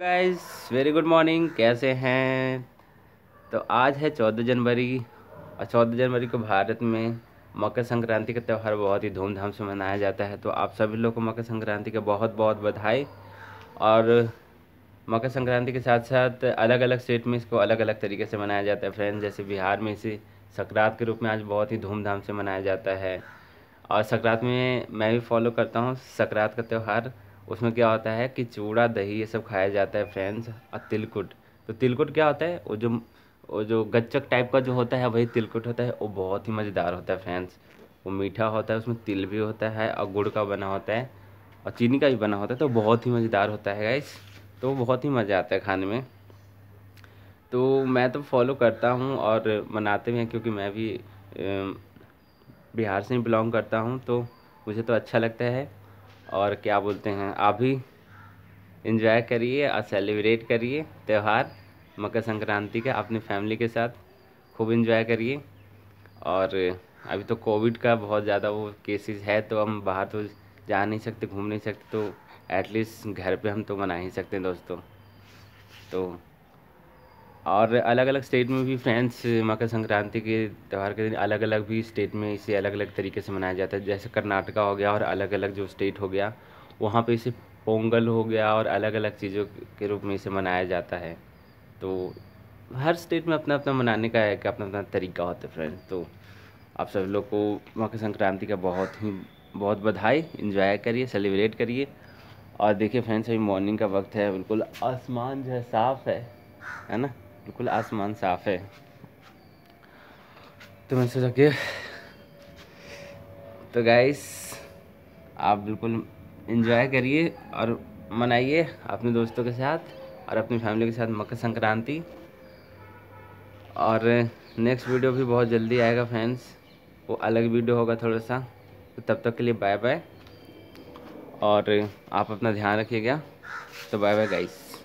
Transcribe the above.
guys very good morning कैसे हैं तो आज है चौदह जनवरी और चौदह जनवरी को भारत में मकर संक्रांति का त्यौहार बहुत ही धूमधाम से मनाया जाता है तो आप सभी लोग को मकर संक्रांति का बहुत बहुत बधाई और मकर संक्रांति के साथ साथ अलग अलग स्टेट में इसको अलग अलग तरीके से मनाया जाता है फ्रेंड्स जैसे बिहार में इसे संक्रांत के रूप में आज बहुत ही धूमधाम से मनाया जाता है और संक्रांत में मैं भी फॉलो करता हूँ संक्रांत का त्यौहार उसमें क्या होता है कि चूड़ा दही ये सब खाया जाता है फ्रेंड्स और तिलकुट तो तिलकुट क्या होता है वो जो वो जो गच्चक टाइप का जो होता है वही तिलकुट होता है वो बहुत ही मज़ेदार होता है फ्रेंड्स वो मीठा होता है उसमें तिल भी होता है और गुड़ का बना होता है और चीनी का भी बना होता है तो बहुत ही मज़ेदार होता है गाइस तो बहुत ही मज़ा आता है खाने में तो मैं तो फॉलो करता हूँ और मनाते भी हैं क्योंकि मैं भी बिहार से ही बिलोंग करता हूँ तो मुझे तो अच्छा लगता है और क्या बोलते हैं आप भी इंजॉय करिए और सेलिब्रेट करिए त्यौहार मकर संक्रांति का अपनी फैमिली के साथ खूब इंजॉय करिए और अभी तो कोविड का बहुत ज़्यादा वो केसेस है तो हम बाहर तो जा नहीं सकते घूम नहीं सकते तो एटलीस्ट घर पे हम तो मना ही सकते हैं दोस्तों तो और अलग अलग स्टेट में भी फ्रेंड्स मकर संक्रांति के त्यौहार के दिन अलग अलग भी स्टेट में इसे अलग अलग तरीके से मनाया जाता है जैसे कर्नाटका हो गया और अलग अलग जो स्टेट हो गया वहाँ पे इसे पोंगल हो गया और अलग अलग चीज़ों के रूप में इसे मनाया जाता है तो हर स्टेट में अपना अपना मनाने का एक अपना अपना तरीका होता है फ्रेंड्स तो आप सब लोग को मकर संक्रांति का बहुत ही बहुत बधाई इन्जॉय करिए सेलिब्रेट करिए और देखिए फ्रेंड्स अभी मॉर्निंग का वक्त है बिल्कुल आसमान जो है साफ़ है है ना बिल्कुल आसमान साफ़ है तो मैंने सोचा कि तो गाइस आप बिल्कुल इन्जॉय करिए और मनाइए अपने दोस्तों के साथ और अपनी फैमिली के साथ मकर संक्रांति और नेक्स्ट वीडियो भी बहुत जल्दी आएगा फ्रेंड्स वो अलग वीडियो होगा थोड़ा सा तो तब तक के लिए बाय बाय और आप अपना ध्यान रखिएगा तो बाय बाय गाइस